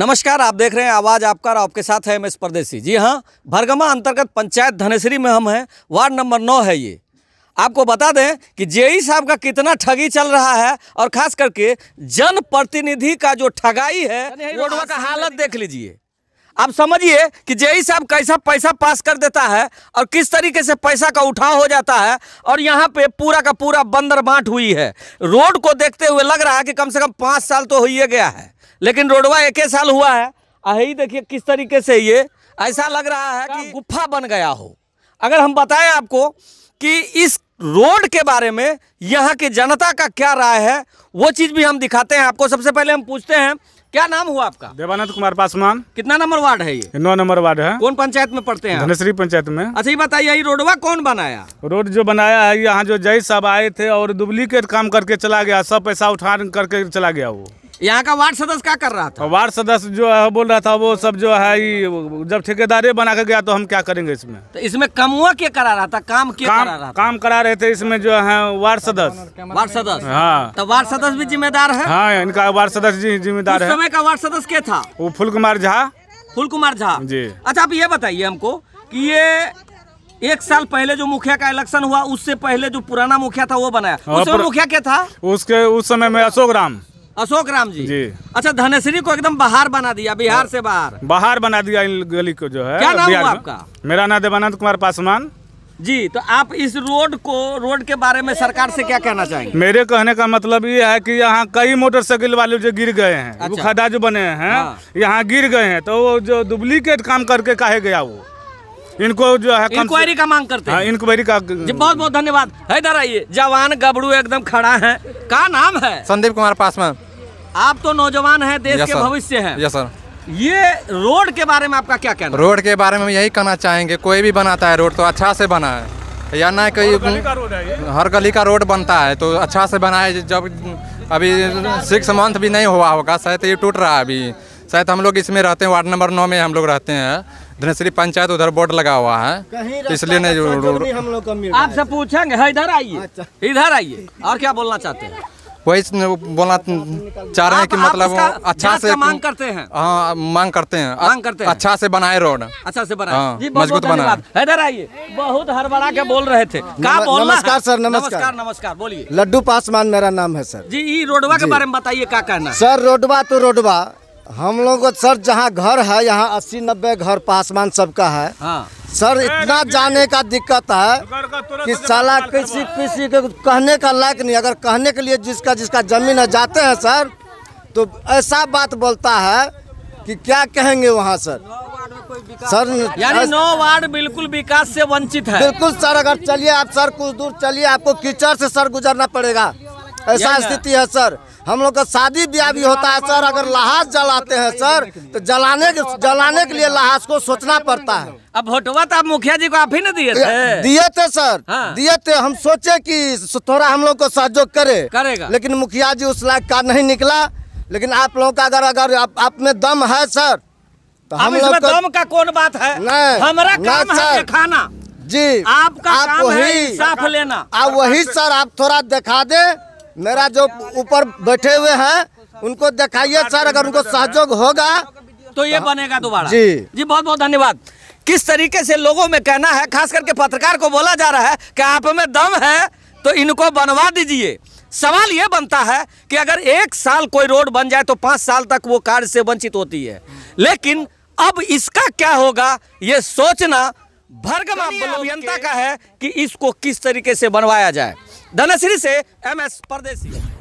नमस्कार आप देख रहे हैं आवाज़ आपका और आपके साथ है एम एस परदेसी जी हाँ भरगमा अंतर्गत पंचायत धनेश्वरी में हम हैं वार्ड नंबर नौ है ये आपको बता दें कि जेई साहब का कितना ठगी चल रहा है और खास करके जनप्रतिनिधि का जो ठगाई है रोडवा का हालत देख लीजिए आप समझिए कि जेई साहब कैसा पैसा पास कर देता है और किस तरीके से पैसा का उठाव हो जाता है और यहाँ पे पूरा का पूरा बंदर बांट हुई है रोड को देखते हुए लग रहा है कि कम से कम पाँच साल तो हो ही गया है लेकिन रोडवा एक साल हुआ है यही देखिए किस तरीके से ये ऐसा लग रहा है कि हाँ। गुफा बन गया हो अगर हम बताएं आपको कि इस रोड के बारे में यहाँ की जनता का क्या राय है वो चीज़ भी हम दिखाते हैं आपको सबसे पहले हम पूछते हैं क्या नाम हुआ आपका देवानंद कुमार पासवान कितना नंबर वार्ड है ये नौ नंबर वार्ड है कौन पंचायत में पड़ते हैं धनश्री पंचायत में अच्छा ये बताइए ये रोडवा कौन बनाया रोड जो बनाया है यहाँ जो जय साहब आए थे और डुप्लीकेट काम करके चला गया सब पैसा उठा करके चला गया वो यहाँ का वार्ड सदस्य क्या कर रहा था वार्ड सदस्य जो है बोल रहा था वो सब जो है जब ठेकेदारे बना के गया तो हम क्या करेंगे इसमें तो इसमें हुआ क्या करा रहा था काम क्या काम, करा रहा था? काम करा रहे थे इसमें जो है वार्ड सदस्य वार्ड सदस्य हाँ तो वार्ड सदस्य भी जिम्मेदार है हाँ इनका वार्ड सदस्य जिम्मेदार है समय का वार्ड सदस्य क्या था वो फुल कुमार झा फुल कुमार झा जी अच्छा आप ये बताइए हमको की ये एक साल पहले जो मुखिया का इलेक्शन हुआ उससे पहले जो पुराना मुखिया था वो बनाया हाँ, उस समय मुखिया क्या था उसके उस समय में अशोक राम अशोक राम जी जी अच्छा धनेश्वरी को एकदम बाहर बना दिया बिहार से बाहर बाहर बना दिया इन गली को जो है क्या नाम हुआ आपका मेरा नाम देवानंद कुमार पासवान जी तो आप इस रोड को रोड के बारे में सरकार से क्या कहना चाहेंगे मेरे कहने का मतलब ये है कि यहाँ कई मोटरसाइकिल वाले जो गिर गए हैं अच्छा। खदा जो बने हैं हाँ। यहाँ गिर गए हैं तो वो जो डुप्लीकेट काम करके काहे गया वो इनको जो है इंक्वायरी का मांग करते हैं इंक्वायरी हाँ, का जी बहुत बहुत धन्यवाद है इधर आइए जवान गबड़ू एकदम खड़ा है का नाम है संदीप कुमार पासवान आप तो नौजवान हैं देश के भविष्य हैं यस सर ये रोड के बारे में आपका क्या कहना रोड के बारे में यही कहना चाहेंगे कोई भी बनाता है रोड तो अच्छा से बना है या ना कोई हर गली का रोड बनता है तो अच्छा से बना है जब अभी सिक्स मंथ भी नहीं हुआ होगा शायद ये टूट रहा है अभी शायद हम लोग इसमें रहते हैं वार्ड नंबर नौ में हम लोग रहते हैं धनश्री पंचायत उधर बोर्ड लगा हुआ है इसलिए नहीं आपसे पूछेंगे इधर आइए अच्छा। इधर आइए और क्या बोलना चाहते हैं वही बोला तो चाह रहे हैं कि मतलब अच्छा से मांग करते हैं हाँ मांग करते हैं मांग करते हैं अच्छा से बनाए रोड अच्छा से बनाए हाँ, मजबूत बना इधर आइए बहुत हड़बड़ा के बोल रहे थे नमस्कार सर नमस्कार नमस्कार बोलिए लड्डू पासवान मेरा नाम है सर जी रोडवा के बारे में बताइए क्या कहना सर रोडवा तो रोडवा हम लोग सर जहाँ घर है यहाँ अस्सी नब्बे घर पासवान सबका है हाँ। सर इतना जाने का दिक्कत है कि साला किसी किसी के कहने का लायक नहीं अगर कहने के लिए जिसका जिसका जमीन है जाते हैं सर तो ऐसा बात बोलता है कि क्या कहेंगे वहाँ सर सर यानी नौ वार्ड बिल्कुल विकास से वंचित है बिल्कुल सर अगर चलिए आप सर कुछ दूर चलिए आपको कीचड़ से सर गुजरना पड़ेगा ऐसा स्थिति है सर हम लोग का शादी ब्याह भी होता है सर अगर लहास जलाते हैं सर तो जलाने के जलाने के लिए लहास को सोचना पड़ता है अब होटवा तो आप मुखिया जी को आप ही ना दिए थे दिए थे सर हाँ। दिए थे हम सोचे कि थोड़ा हम लोग को सहयोग करे करेगा लेकिन मुखिया जी उस लायक का नहीं निकला लेकिन आप लोगों का अगर अगर आप, आप में दम है सर तो हम लोग दम का कौन बात है हमारा काम है खाना जी आपका आप वही साफ लेना आप वही सर आप थोड़ा दिखा दे मेरा जो ऊपर बैठे हुए हैं उनको दिखाइए सर अगर उनको सहयोग होगा तो ये बनेगा दोबारा जी जी बहुत बहुत धन्यवाद किस तरीके से लोगों में कहना है खास करके पत्रकार को बोला जा रहा है कि आप में दम है तो इनको बनवा दीजिए सवाल ये बनता है कि अगर एक साल कोई रोड बन जाए तो पाँच साल तक वो कार्य से वंचित होती है लेकिन अब इसका क्या होगा ये सोचना भरगम अभियंता का है कि इसको किस तरीके से बनवाया जाए धनश्री से एम एस परदेसी